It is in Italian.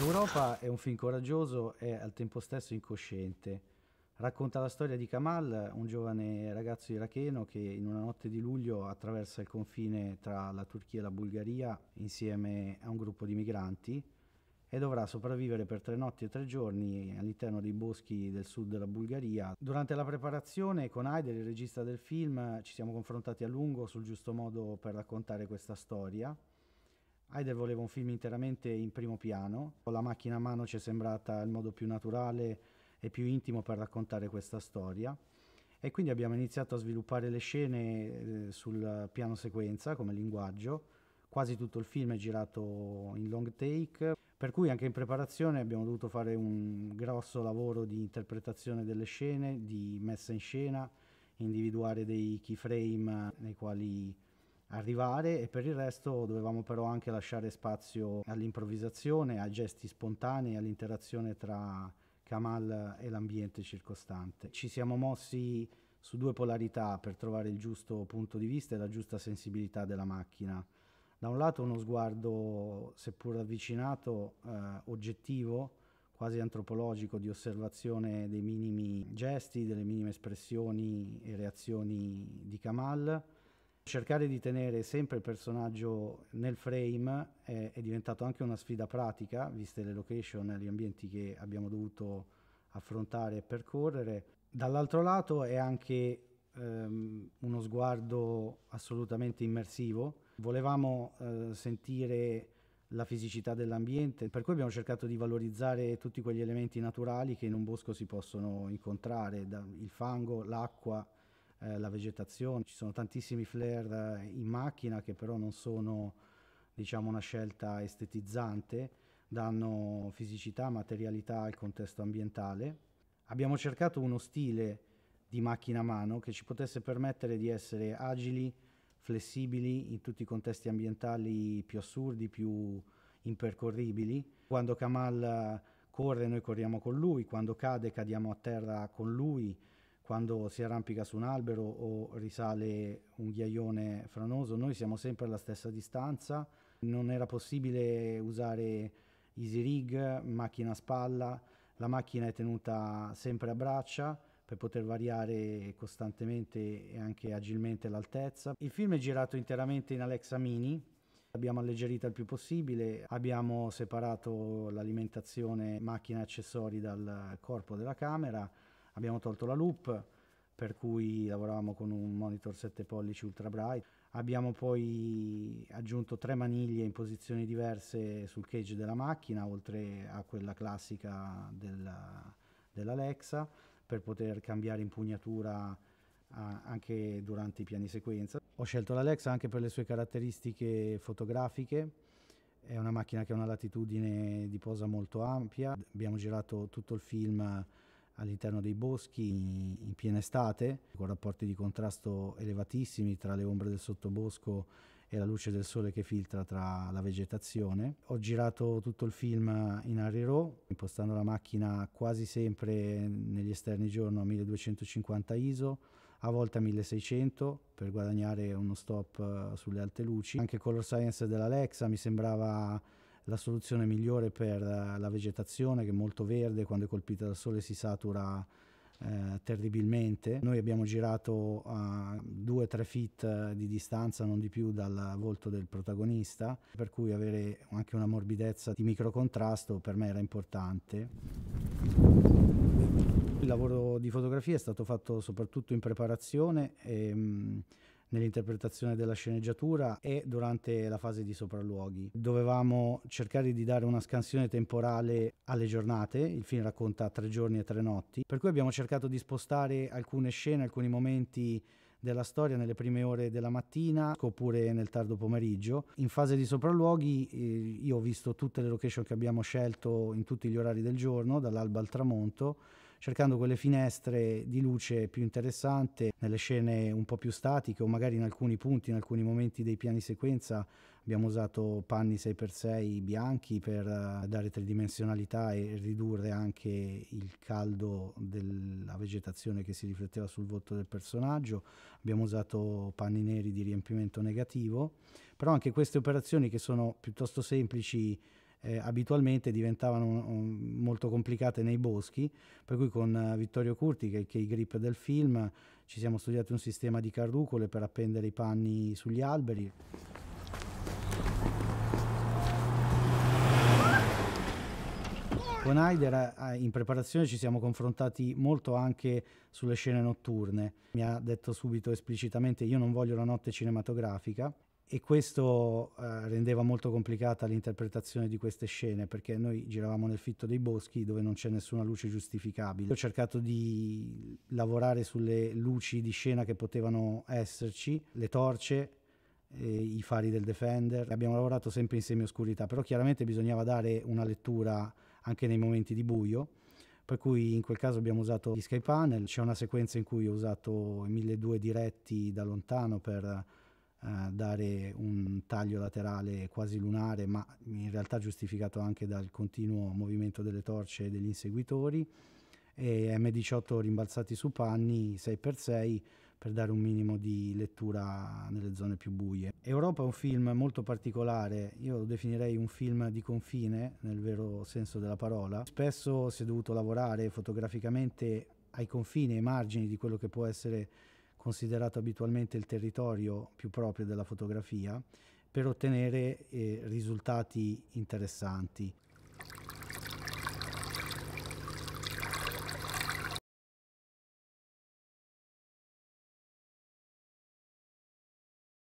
Europa è un film coraggioso e al tempo stesso incosciente. Racconta la storia di Kamal, un giovane ragazzo iracheno che in una notte di luglio attraversa il confine tra la Turchia e la Bulgaria insieme a un gruppo di migranti e dovrà sopravvivere per tre notti e tre giorni all'interno dei boschi del sud della Bulgaria. Durante la preparazione con Haider, il regista del film, ci siamo confrontati a lungo sul giusto modo per raccontare questa storia Heider voleva un film interamente in primo piano, con la macchina a mano ci è sembrata il modo più naturale e più intimo per raccontare questa storia e quindi abbiamo iniziato a sviluppare le scene eh, sul piano sequenza come linguaggio, quasi tutto il film è girato in long take, per cui anche in preparazione abbiamo dovuto fare un grosso lavoro di interpretazione delle scene, di messa in scena, individuare dei keyframe nei quali arrivare e per il resto dovevamo però anche lasciare spazio all'improvvisazione, a gesti spontanei, all'interazione tra Kamal e l'ambiente circostante. Ci siamo mossi su due polarità per trovare il giusto punto di vista e la giusta sensibilità della macchina. Da un lato uno sguardo, seppur avvicinato, eh, oggettivo, quasi antropologico di osservazione dei minimi gesti, delle minime espressioni e reazioni di Kamal, cercare di tenere sempre il personaggio nel frame è, è, diventato anche una sfida pratica, viste le location, gli ambienti che abbiamo dovuto affrontare e percorrere. Dall'altro lato è anche ehm, uno sguardo assolutamente immersivo. Volevamo eh, sentire la fisicità dell'ambiente, per cui abbiamo cercato di valorizzare tutti quegli elementi naturali che in un bosco si possono incontrare, da, il fango, l'acqua, eh, la vegetazione, ci sono tantissimi flare eh, in macchina che però non sono diciamo, una scelta estetizzante, danno fisicità, materialità al contesto ambientale. Abbiamo cercato uno stile di macchina a mano che ci potesse permettere di essere agili, flessibili in tutti i contesti ambientali più assurdi, più impercorribili. Quando Kamal corre noi corriamo con lui, quando cade cadiamo a terra con lui, quando si arrampica su un albero o risale un ghiaione franoso, noi siamo sempre alla stessa distanza, non era possibile usare easy rig, macchina a spalla, la macchina è tenuta sempre a braccia per poter variare costantemente e anche agilmente l'altezza. Il film è girato interamente in Alexa Mini, Abbiamo alleggerito il più possibile, abbiamo separato l'alimentazione macchina e accessori dal corpo della camera Abbiamo tolto la loop, per cui lavoravamo con un monitor 7 pollici ultra bright. Abbiamo poi aggiunto tre maniglie in posizioni diverse sul cage della macchina, oltre a quella classica della, dell'Alexa, per poter cambiare impugnatura anche durante i piani sequenza. Ho scelto l'Alexa anche per le sue caratteristiche fotografiche, è una macchina che ha una latitudine di posa molto ampia, abbiamo girato tutto il film all'interno dei boschi in, in piena estate, con rapporti di contrasto elevatissimi tra le ombre del sottobosco e la luce del sole che filtra tra la vegetazione. Ho girato tutto il film in Harry Row, impostando la macchina quasi sempre negli esterni giorno a 1250 ISO, a volte a 1600 per guadagnare uno stop eh, sulle alte luci. Anche Color Science dell'Alexa mi sembrava la soluzione migliore per eh, la vegetazione che è molto verde, quando è colpita dal sole si satura eh, terribilmente. Noi abbiamo girato a 2-3 feet eh, di distanza, non di più, dal volto del protagonista, per cui avere anche una morbidezza di microcontrasto per me era importante. Il lavoro di fotografia è stato fatto soprattutto in preparazione e, mh, mm, nell'interpretazione della sceneggiatura e durante la fase di sopralluoghi. Dovevamo cercare di dare una scansione temporale alle giornate, il film racconta tre giorni e tre notti, per cui abbiamo cercato di spostare alcune scene, alcuni momenti della storia nelle prime ore della mattina oppure nel tardo pomeriggio. In fase di sopralluoghi eh, io ho visto tutte le location che abbiamo scelto in tutti gli orari del giorno, dall'alba al tramonto cercando quelle finestre di luce più interessante nelle scene un po' più statiche o magari in alcuni punti, in alcuni momenti dei piani sequenza abbiamo usato panni 6x6 bianchi per eh, dare tridimensionalità e ridurre anche il caldo della vegetazione che si rifletteva sul volto del personaggio, abbiamo usato panni neri di riempimento negativo, però anche queste operazioni che sono piuttosto semplici eh, abitualmente diventavano un, un, molto complicate nei boschi, per cui con uh, Vittorio Curti, che è il grip del film, ci siamo studiati un sistema di carrucole per appendere i panni sugli alberi. Con Haider in preparazione ci siamo confrontati molto anche sulle scene notturne. Mi ha detto subito esplicitamente io non voglio la notte cinematografica e questo eh, rendeva molto complicata l'interpretazione di queste scene perché noi giravamo nel fitto dei boschi dove non c'è nessuna luce giustificabile. Ho cercato di lavorare sulle luci di scena che potevano esserci, le torce, eh, i fari del Defender. Abbiamo lavorato sempre in semioscurità, però chiaramente bisognava dare una lettura anche nei momenti di buio. Per cui in quel caso abbiamo usato gli Sky Panel, c'è una sequenza in cui ho usato i 1200 diretti da lontano per eh, dare un taglio laterale quasi lunare, ma in realtà giustificato anche dal continuo movimento delle torce e degli inseguitori, e M18 rimbalzati su panni 6x6 per dare un minimo di lettura nelle zone più buie. Europa è un film molto particolare, io lo definirei un film di confine nel vero senso della parola. Spesso si è dovuto lavorare fotograficamente ai confini, ai margini di quello che può essere considerato abitualmente il territorio più proprio della fotografia per ottenere eh, risultati interessanti.